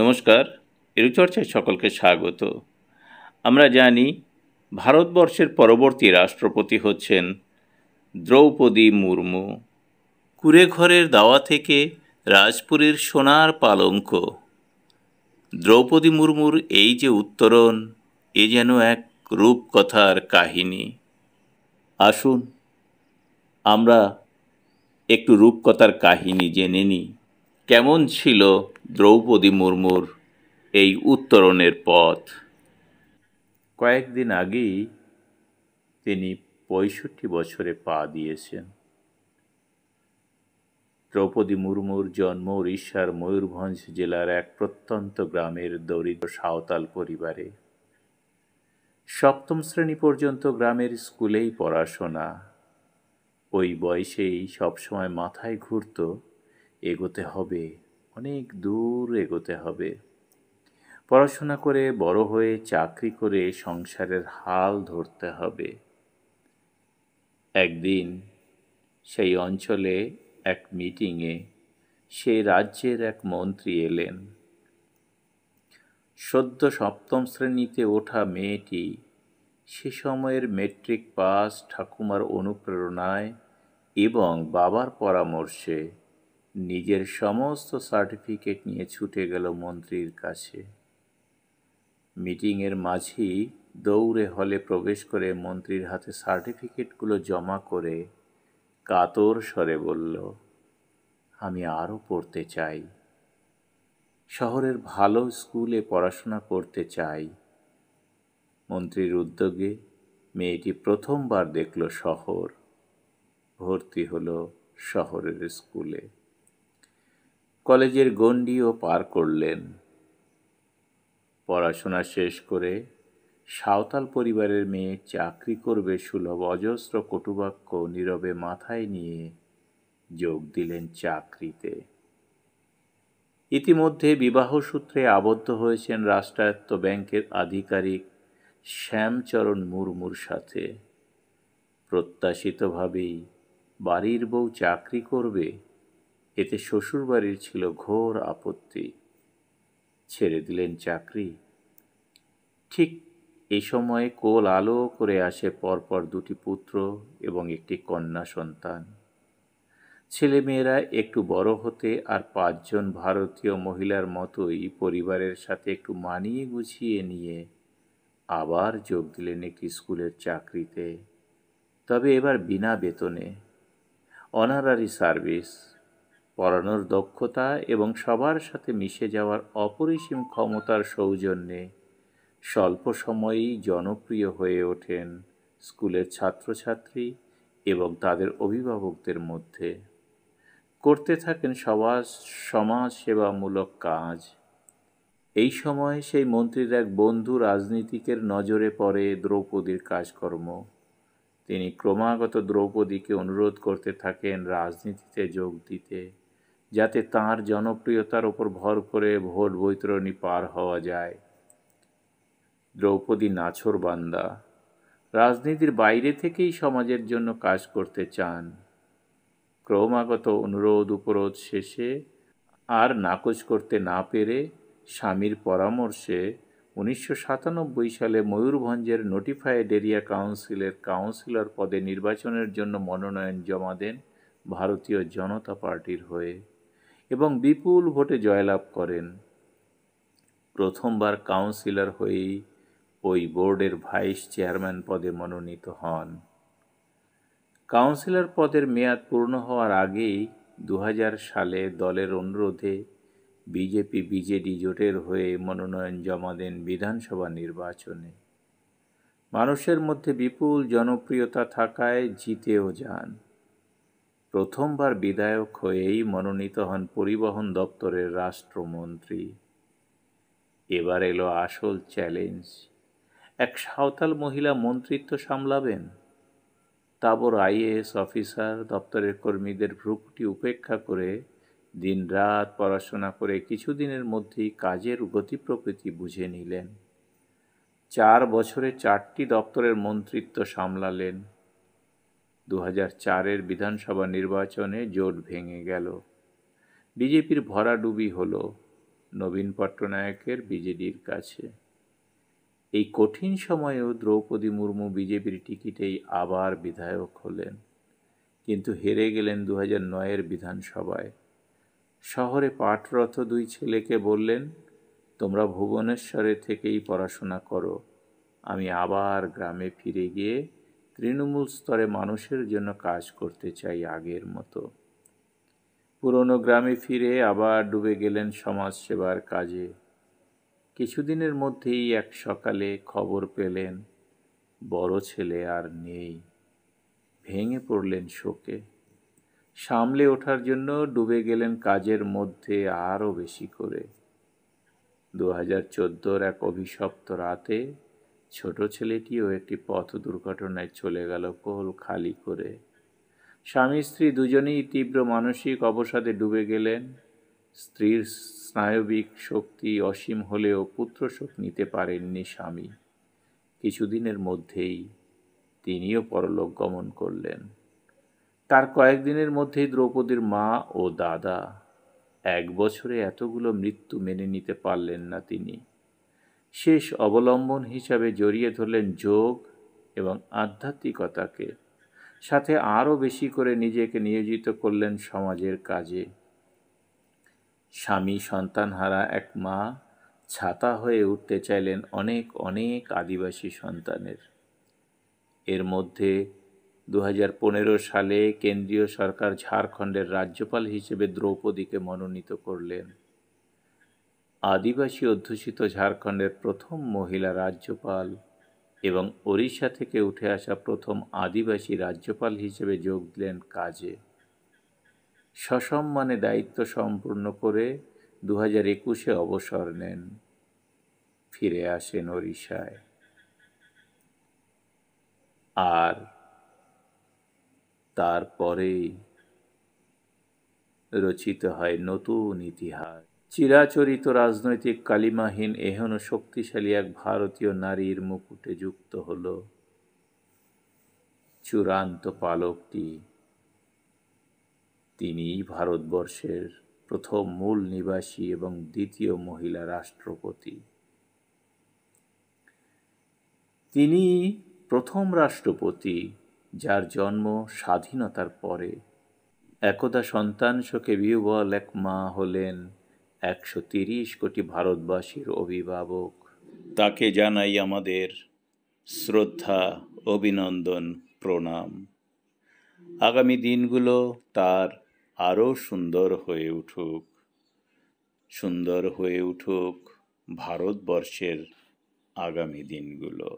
নমস্কার এরুচর্চায় সকলকে স্বাগত আমরা জানি ভারতবর্ষের পরবর্তী রাষ্ট্রপতি হচ্ছেন দ্রৌপদী মুর্মু কুড়েঘরের দাওয়া থেকে রাজপুরের সোনার পালঙ্ক দ্রৌপদী মুর্মুর এই যে উত্তরণ এ যেন এক রূপকথার কাহিনী আসুন আমরা একটু রূপকথার কাহিনী জেনে নিই কেমন ছিল দ্রৌপদী মুর্মুর এই উত্তরণের পথ কয়েকদিন আগেই তিনি পঁয়ষট্টি বছরে পা দিয়েছেন দ্রৌপদী মুর্মুর জন্ম উড়িষ্যার ময়ূরভঞ্জ জেলার এক প্রত্যন্ত গ্রামের দরিদ্র সাঁওতাল পরিবারে সপ্তম শ্রেণী পর্যন্ত গ্রামের স্কুলেই পড়াশোনা ওই বয়সেই সবসময় মাথায় ঘুরত এগোতে হবে অনেক দূর এগোতে হবে পড়াশোনা করে বড় হয়ে চাকরি করে সংসারের হাল ধরতে হবে একদিন সেই অঞ্চলে এক মিটিংয়ে সেই রাজ্যের এক মন্ত্রী এলেন সদ্য সপ্তম শ্রেণীতে ওঠা মেয়েটি সে সময়ের মেট্রিক পাস ঠাকুমার অনুপ্রেরণায় এবং বাবার পরামর্শে নিজের সমস্ত সার্টিফিকেট নিয়ে ছুটে গেল মন্ত্রীর কাছে মিটিংয়ের মাঝেই দৌড়ে হলে প্রবেশ করে মন্ত্রীর হাতে সার্টিফিকেটগুলো জমা করে কাতর স্বরে বলল আমি আরও পড়তে চাই শহরের ভালো স্কুলে পড়াশোনা করতে চাই মন্ত্রীর উদ্যোগে মেয়েটি প্রথমবার দেখল শহর ভর্তি হলো শহরের স্কুলে কলেজের গণ্ডিও পার করলেন পড়াশোনা শেষ করে সাঁওতাল পরিবারের মেয়ে চাকরি করবে সুলভ অজস্র কটুবাক্য নীরবে মাথায় নিয়ে যোগ দিলেন চাকরিতে ইতিমধ্যে বিবাহসূত্রে আবদ্ধ হয়েছেন রাষ্ট্রায়ত্ত ব্যাংকের আধিকারিক শ্যামচরণ মুর্মুর সাথে প্রত্যাশিতভাবেই বাড়ির বউ চাকরি করবে এতে শ্বশুরবাড়ির ছিল ঘোর আপত্তি ছেড়ে দিলেন চাকরি ঠিক এই সময়ে কোল আলো করে আসে পরপর দুটি পুত্র এবং একটি কন্যা সন্তান ছেলেমেয়েরা একটু বড় হতে আর পাঁচজন ভারতীয় মহিলার মতোই পরিবারের সাথে একটু মানিয়ে গুছিয়ে নিয়ে আবার যোগ দিলেন একটি স্কুলের চাকরিতে তবে এবার বিনা বেতনে অনারারি সার্ভিস পড়ানোর দক্ষতা এবং সবার সাথে মিশে যাওয়ার অপরিসীম ক্ষমতার সৌজন্যে স্বল্প সময়েই জনপ্রিয় হয়ে ওঠেন স্কুলের ছাত্রছাত্রী এবং তাদের অভিভাবকদের মধ্যে করতে থাকেন সবাজ সমাজ সেবামূলক কাজ এই সময় সেই মন্ত্রীর এক বন্ধু রাজনীতিকের নজরে পড়ে দ্রৌপদীর কাজকর্ম তিনি ক্রমাগত দ্রৌপদীকে অনুরোধ করতে থাকেন রাজনীতিতে যোগ দিতে যাতে তার জনপ্রিয়তার ওপর ভর করে ভোট বৈতরণী পার হওয়া যায় দ্রৌপদী নাছর বান্দা রাজনীতির বাইরে থেকেই সমাজের জন্য কাজ করতে চান ক্রমাগত অনুরোধ উপরোধ শেষে আর নাকচ করতে না পেরে স্বামীর পরামর্শে উনিশশো সালে ময়ূরভঞ্জের নোটিফাইড এরিয়া কাউন্সিলের কাউন্সিলর পদে নির্বাচনের জন্য মনোনয়ন জমা দেন ভারতীয় জনতা পার্টির হয়ে এবং বিপুল ভোটে জয়লাভ করেন প্রথমবার কাউন্সিলর হয়েই ওই বোর্ডের ভাইস চেয়ারম্যান পদে মনোনীত হন কাউন্সিলর পদের মেয়াদ পূর্ণ হওয়ার আগেই দু সালে দলের অনুরোধে বিজেপি বিজেডি জোটের হয়ে মনোনয়ন জমা দেন বিধানসভা নির্বাচনে মানুষের মধ্যে বিপুল জনপ্রিয়তা থাকায় জিতেও যান প্রথমবার বিধায়ক হয়েই মনোনীত হন পরিবহন দপ্তরের রাষ্ট্রমন্ত্রী এবার এলো আসল চ্যালেঞ্জ এক সাঁওতাল মহিলা মন্ত্রিত্ব সামলাবেন তাবর আইএএস অফিসার দপ্তরের কর্মীদের ভ্রুকুটি উপেক্ষা করে দিন রাত পড়াশোনা করে কিছুদিনের মধ্যেই কাজের গতি প্রকৃতি বুঝে নিলেন চার বছরে চারটি দপ্তরের মন্ত্রিত্ব সামলালেন দু চারের বিধানসভা নির্বাচনে জোট ভেঙে গেল বিজেপির ভরাডুবি হল নবীন পট্টনায়কের বিজেডির কাছে এই কঠিন সময়েও দ্রৌপদী মুর্মু বিজেপির টিকিটেই আবার বিধায়ক হলেন কিন্তু হেরে গেলেন দু নয়ের বিধানসভায় শহরে পাটরথ দুই ছেলেকে বললেন তোমরা ভুবনেশ্বরে থেকেই পড়াশোনা করো আমি আবার গ্রামে ফিরে গিয়ে তৃণমূল স্তরে মানুষের জন্য কাজ করতে চাই আগের মতো পুরনো গ্রামে ফিরে আবার ডুবে গেলেন সমাজসেবার কাজে কিছুদিনের মধ্যেই এক সকালে খবর পেলেন বড় ছেলে আর নেই ভেঙে পড়লেন শোকে সামলে ওঠার জন্য ডুবে গেলেন কাজের মধ্যে আরও বেশি করে দু হাজার চোদ্দোর এক অভিশপ্ত রাতে ছোট ছেলেটিও একটি পথ দুর্ঘটনায় চলে গেল কোল খালি করে স্বামী স্ত্রী দুজনেই তীব্র মানসিক অবসাদে ডুবে গেলেন স্ত্রীর স্নায়বিক শক্তি অসীম হলেও পুত্র শোক নিতে পারেননি স্বামী কিছুদিনের মধ্যেই তিনিও পরলোক গমন করলেন তার কয়েকদিনের মধ্যেই দ্রৌপদীর মা ও দাদা এক বছরে এতগুলো মৃত্যু মেনে নিতে পারলেন না তিনি শেষ অবলম্বন হিসাবে জড়িয়ে ধরলেন যোগ এবং আধ্যাত্মিকতাকে সাথে আরও বেশি করে নিজেকে নিয়োজিত করলেন সমাজের কাজে স্বামী সন্তানহারা এক মা ছাতা হয়ে উঠতে চাইলেন অনেক অনেক আদিবাসী সন্তানের এর মধ্যে দু সালে কেন্দ্রীয় সরকার ঝাড়খণ্ডের রাজ্যপাল হিসেবে দ্রৌপদীকে মনোনীত করলেন আদিবাসী অধ্যুষিত ঝাড়খণ্ডের প্রথম মহিলা রাজ্যপাল এবং ওড়িশা থেকে উঠে আসা প্রথম আদিবাসী রাজ্যপাল হিসেবে যোগ দিলেন কাজে সসম্মানে দায়িত্ব সম্পূর্ণ করে দু হাজার একুশে অবসর নেন ফিরে আসেন ওড়িশায় আর তারপরেই রচিত হয় নতুন ইতিহাস চিরাচরিত রাজনৈতিক কালিমাহীন এহেন শক্তিশালী এক ভারতীয় নারীর মুকুটে যুক্ত হল চূড়ান্ত পালকটি তিনি ভারতবর্ষের প্রথম মূল নিবাসী এবং দ্বিতীয় মহিলা রাষ্ট্রপতি তিনি প্রথম রাষ্ট্রপতি যার জন্ম স্বাধীনতার পরে একদা সন্তান শোকে বিহবল এক মা হলেন একশো তিরিশ কোটি ভারতবাসীর অভিভাবক তাকে জানাই আমাদের শ্রদ্ধা অভিনন্দন প্রণাম আগামী দিনগুলো তার আরও সুন্দর হয়ে উঠুক সুন্দর হয়ে উঠুক ভারতবর্ষের আগামী দিনগুলো